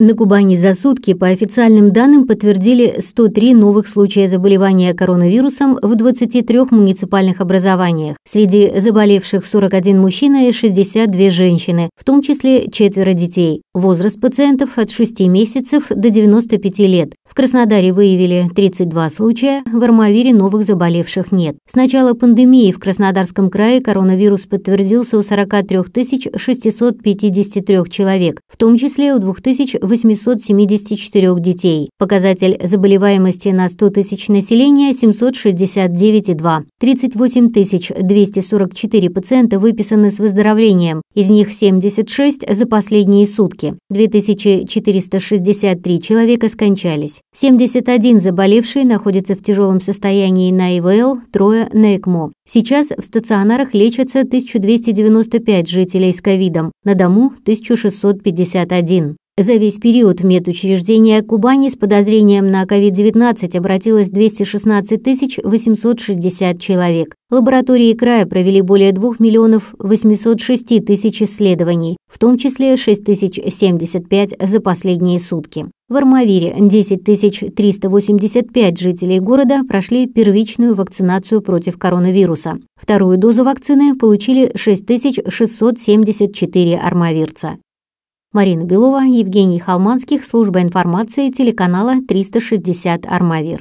На Кубани за сутки, по официальным данным, подтвердили 103 новых случая заболевания коронавирусом в 23 муниципальных образованиях. Среди заболевших 41 мужчина и 62 женщины, в том числе четверо детей. Возраст пациентов от 6 месяцев до 95 лет. В Краснодаре выявили 32 случая, в Армавире новых заболевших нет. С начала пандемии в Краснодарском крае коронавирус подтвердился у 43 653 человек, в том числе у 2000 874 детей. Показатель заболеваемости на 100 тысяч населения 769,2. 38 244 пациента выписаны с выздоровлением, из них 76 за последние сутки. 2463 человека скончались. 71 заболевший находится в тяжелом состоянии на ИВЛ, трое на ЭКМО. Сейчас в стационарах лечатся 1295 жителей с ковидом, на дому 1651. За весь период в медучреждение Кубани с подозрением на COVID-19 обратилось 216 860 человек. Лаборатории края провели более 2 миллионов 806 тысяч исследований, в том числе 6075 за последние сутки. В Армавире 10 385 жителей города прошли первичную вакцинацию против коронавируса. Вторую дозу вакцины получили 6 674 армавирца. Марина Белова, Евгений Халманских, служба информации телеканала 360 «Армавир».